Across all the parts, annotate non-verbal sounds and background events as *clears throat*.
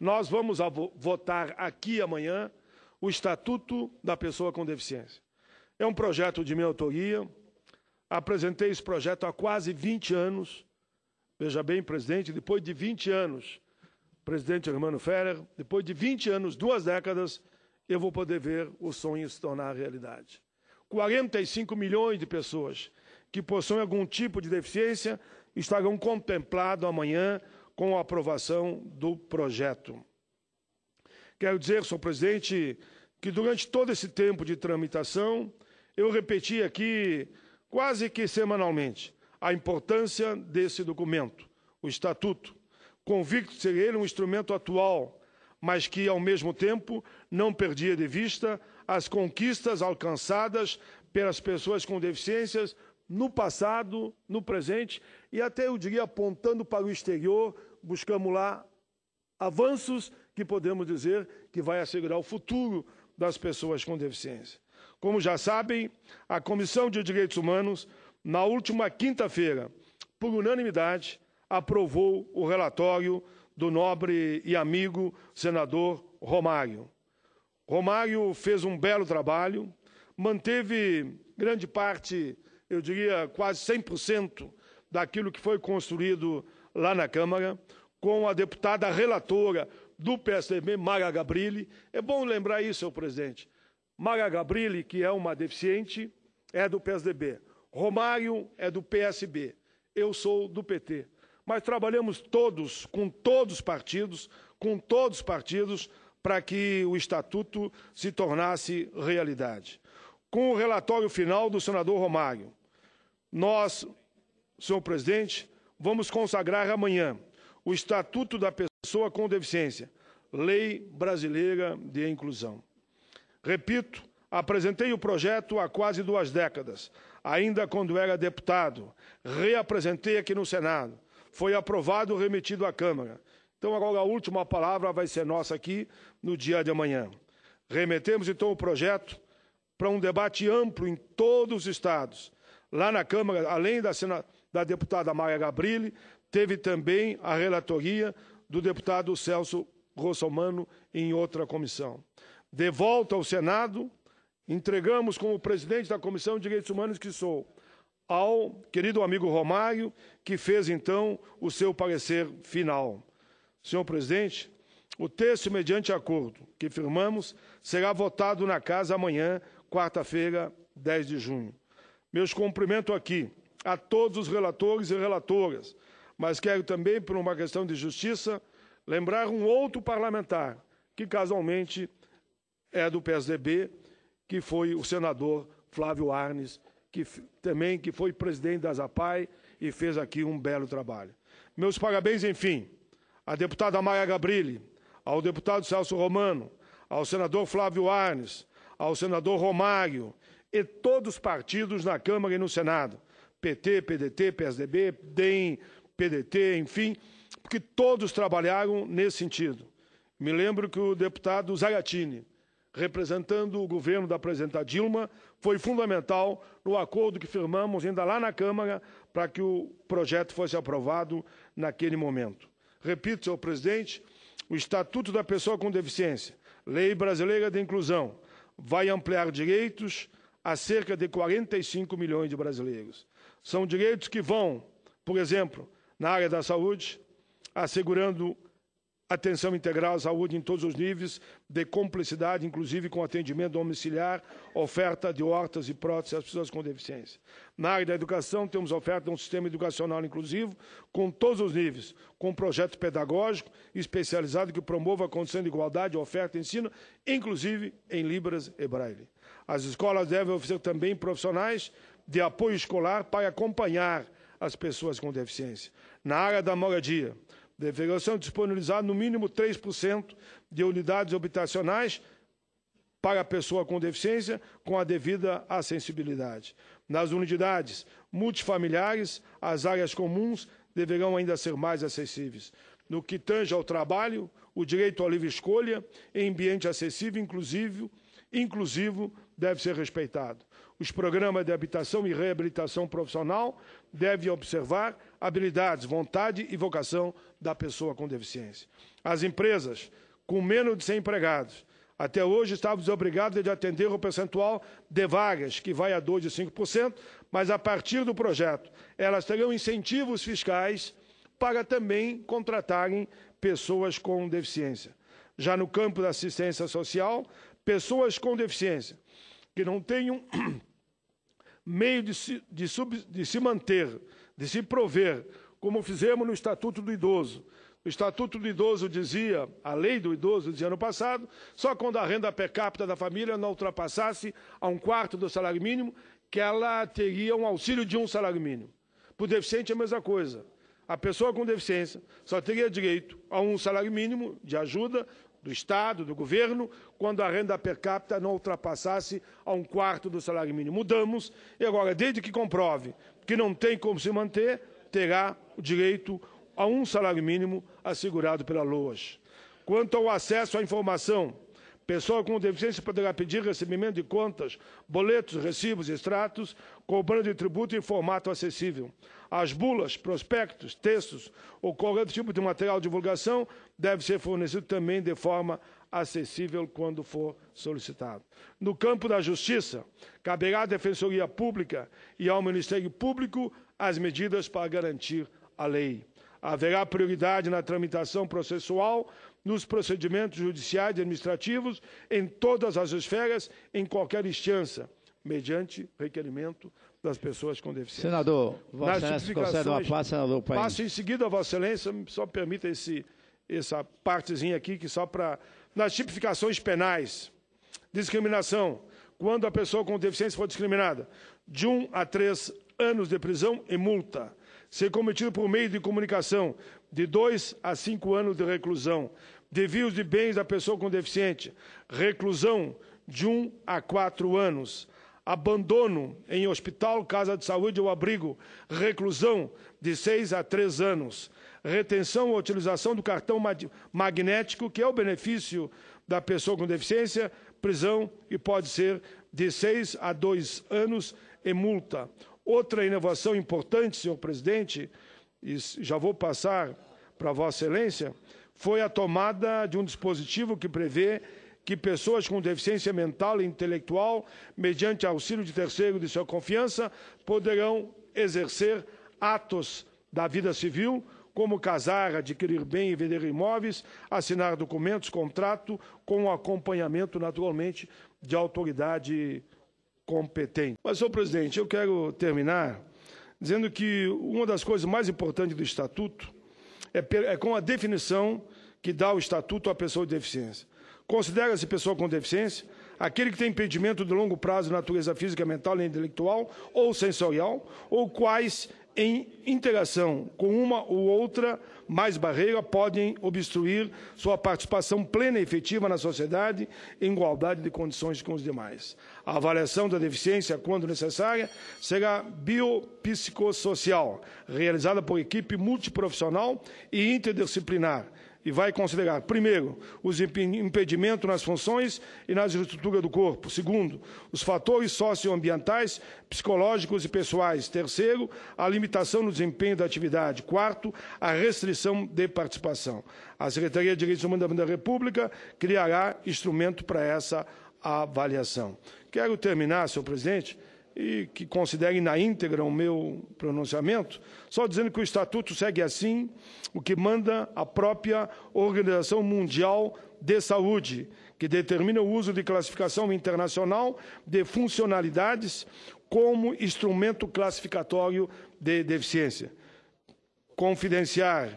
Nós vamos votar aqui amanhã o Estatuto da Pessoa com Deficiência. É um projeto de minha autoria. Apresentei esse projeto há quase 20 anos. Veja bem, presidente, depois de 20 anos, presidente Hermano Ferrer, depois de 20 anos, duas décadas, eu vou poder ver o sonho se tornar realidade. 45 milhões de pessoas que possuem algum tipo de deficiência estarão contemplado amanhã com a aprovação do projeto. Quero dizer, senhor presidente, que durante todo esse tempo de tramitação, eu repeti aqui, quase que semanalmente, a importância desse documento, o Estatuto, convicto de ser ele um instrumento atual, mas que, ao mesmo tempo, não perdia de vista as conquistas alcançadas pelas pessoas com deficiências no passado, no presente e até eu diria apontando para o exterior, buscamos lá avanços que podemos dizer que vai assegurar o futuro das pessoas com deficiência. Como já sabem, a Comissão de Direitos Humanos, na última quinta-feira, por unanimidade, aprovou o relatório do nobre e amigo senador Romário. Romário fez um belo trabalho, manteve grande parte, eu diria quase 100% daquilo que foi construído lá na Câmara, com a deputada relatora do PSDB, Mara Gabrilli. É bom lembrar isso, senhor presidente. Mara Gabrilli, que é uma deficiente, é do PSDB. Romário é do PSB. Eu sou do PT. Mas trabalhamos todos, com todos os partidos, com todos os partidos, para que o Estatuto se tornasse realidade. Com o relatório final do senador Romário, nós senhor presidente, vamos consagrar amanhã o Estatuto da Pessoa com Deficiência, Lei Brasileira de Inclusão. Repito, apresentei o projeto há quase duas décadas, ainda quando era deputado. Reapresentei aqui no Senado. Foi aprovado e remetido à Câmara. Então, agora a última palavra vai ser nossa aqui no dia de amanhã. Remetemos então o projeto para um debate amplo em todos os estados. Lá na Câmara, além da Senado da deputada Maria Gabrilli, teve também a relatoria do deputado Celso Rossomano em outra comissão. De volta ao Senado, entregamos como presidente da Comissão de Direitos Humanos que sou, ao querido amigo Romário, que fez então o seu parecer final. Senhor presidente, o texto, mediante acordo que firmamos, será votado na casa amanhã, quarta-feira, 10 de junho. Meus cumprimentos aqui a todos os relatores e relatoras, mas quero também, por uma questão de justiça, lembrar um outro parlamentar, que casualmente é do PSDB, que foi o senador Flávio Arnes, que também que foi presidente da Zapai e fez aqui um belo trabalho. Meus parabéns, enfim, à deputada Maia Gabrilli, ao deputado Celso Romano, ao senador Flávio Arnes, ao senador Romário e todos os partidos na Câmara e no Senado PT, PDT, PSDB, DEM, PDT, enfim, porque todos trabalharam nesse sentido. Me lembro que o deputado Zagatini, representando o governo da presidenta Dilma, foi fundamental no acordo que firmamos ainda lá na Câmara para que o projeto fosse aprovado naquele momento. Repito, senhor presidente, o Estatuto da Pessoa com Deficiência, Lei Brasileira de Inclusão, vai ampliar direitos, a cerca de 45 milhões de brasileiros. São direitos que vão, por exemplo, na área da saúde, assegurando atenção integral à saúde em todos os níveis, de complexidade, inclusive com atendimento domiciliar, oferta de hortas e próteses às pessoas com deficiência. Na área da educação, temos oferta de um sistema educacional inclusivo, com todos os níveis, com um projeto pedagógico especializado que promova a condição de igualdade oferta e ensino, inclusive em Libras e Braille. As escolas devem oferecer também profissionais de apoio escolar para acompanhar as pessoas com deficiência. Na área da moradia, Deveriam disponibilizar no mínimo 3% de unidades habitacionais para a pessoa com deficiência com a devida acessibilidade. Nas unidades multifamiliares, as áreas comuns deverão ainda ser mais acessíveis. No que tange ao trabalho, o direito à livre escolha, em ambiente acessível, inclusivo, inclusivo deve ser respeitado. Os programas de habitação e reabilitação profissional devem observar habilidades, vontade e vocação da pessoa com deficiência. As empresas com menos de 100 empregados, até hoje estávamos obrigados a atender o percentual de vagas, que vai a 2 de 5%, mas a partir do projeto, elas terão incentivos fiscais para também contratarem pessoas com deficiência. Já no campo da assistência social, pessoas com deficiência que não tenham *clears throat* meio de se, de, sub, de se manter, de se prover, como fizemos no Estatuto do Idoso. O Estatuto do Idoso dizia, a lei do idoso dizia ano passado, só quando a renda per capita da família não ultrapassasse a um quarto do salário mínimo, que ela teria um auxílio de um salário mínimo. Para o deficiente é a mesma coisa. A pessoa com deficiência só teria direito a um salário mínimo de ajuda do Estado, do governo, quando a renda per capita não ultrapassasse a um quarto do salário mínimo. Mudamos e agora, desde que comprove que não tem como se manter, terá o direito a um salário mínimo assegurado pela LOAS. Quanto ao acesso à informação Pessoa com deficiência poderá pedir recebimento de contas, boletos, recibos, extratos, cobrando de tributo em formato acessível. As bulas, prospectos, textos ou qualquer tipo de material de divulgação deve ser fornecido também de forma acessível quando for solicitado. No campo da justiça, caberá à Defensoria Pública e ao Ministério Público as medidas para garantir a lei. Haverá prioridade na tramitação processual nos procedimentos judiciais e administrativos, em todas as esferas, em qualquer instância, mediante requerimento das pessoas com deficiência. Senador, Vossa Excelência concede uma passo, senador país. Passo em seguida, Vossa Excelência, só permita esse, essa partezinha aqui, que só para... Nas tipificações penais, discriminação, quando a pessoa com deficiência for discriminada, de um a três anos de prisão e multa. ser cometido por meio de comunicação, de dois a cinco anos de reclusão. Devios de bens da pessoa com deficiente, reclusão de um a quatro anos. Abandono em hospital, casa de saúde ou abrigo, reclusão de seis a três anos. Retenção ou utilização do cartão magnético, que é o benefício da pessoa com deficiência, prisão e pode ser de seis a dois anos e multa. Outra inovação importante, senhor presidente, e já vou passar para Vossa Excelência, foi a tomada de um dispositivo que prevê que pessoas com deficiência mental e intelectual, mediante auxílio de terceiro de sua confiança, poderão exercer atos da vida civil, como casar, adquirir bem e vender imóveis, assinar documentos, contrato, com o acompanhamento, naturalmente, de autoridade competente. Mas, senhor presidente, eu quero terminar dizendo que uma das coisas mais importantes do Estatuto é, é com a definição que dá o Estatuto à pessoa de deficiência. Considera-se pessoa com deficiência aquele que tem impedimento de longo prazo na natureza física, mental intelectual ou sensorial, ou quais em interação com uma ou outra mais barreira podem obstruir sua participação plena e efetiva na sociedade em igualdade de condições com os demais. A avaliação da deficiência, quando necessária, será biopsicossocial, realizada por equipe multiprofissional e interdisciplinar, e vai considerar, primeiro, os impedimentos nas funções e nas estruturas do corpo. Segundo, os fatores socioambientais, psicológicos e pessoais. Terceiro, a limitação no desempenho da atividade. Quarto, a restrição de participação. A Secretaria de Direitos Humanos da República criará instrumento para essa avaliação. Quero terminar, senhor presidente, e que considerem na íntegra o meu pronunciamento, só dizendo que o estatuto segue assim o que manda a própria Organização Mundial de Saúde, que determina o uso de classificação internacional de funcionalidades como instrumento classificatório de deficiência. Confidenciar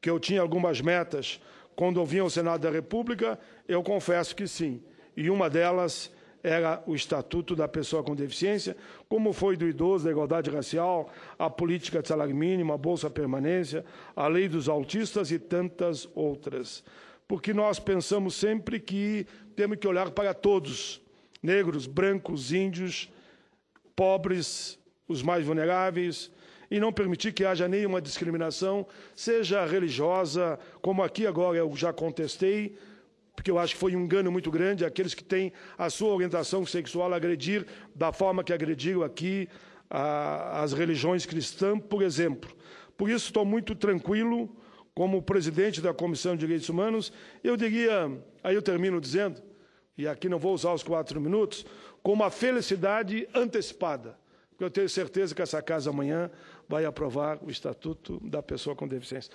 que eu tinha algumas metas quando eu o ao Senado da República, eu confesso que sim, e uma delas era o Estatuto da Pessoa com Deficiência, como foi do idoso, da igualdade racial, a política de salário mínimo, a bolsa permanência, a lei dos autistas e tantas outras. Porque nós pensamos sempre que temos que olhar para todos, negros, brancos, índios, pobres, os mais vulneráveis, e não permitir que haja nenhuma discriminação, seja religiosa, como aqui agora eu já contestei, porque eu acho que foi um engano muito grande aqueles que têm a sua orientação sexual agredir da forma que agrediram aqui a, as religiões cristãs, por exemplo. Por isso estou muito tranquilo como presidente da Comissão de Direitos Humanos. Eu diria, aí eu termino dizendo, e aqui não vou usar os quatro minutos, com uma felicidade antecipada, porque eu tenho certeza que essa casa amanhã vai aprovar o Estatuto da Pessoa com Deficiência.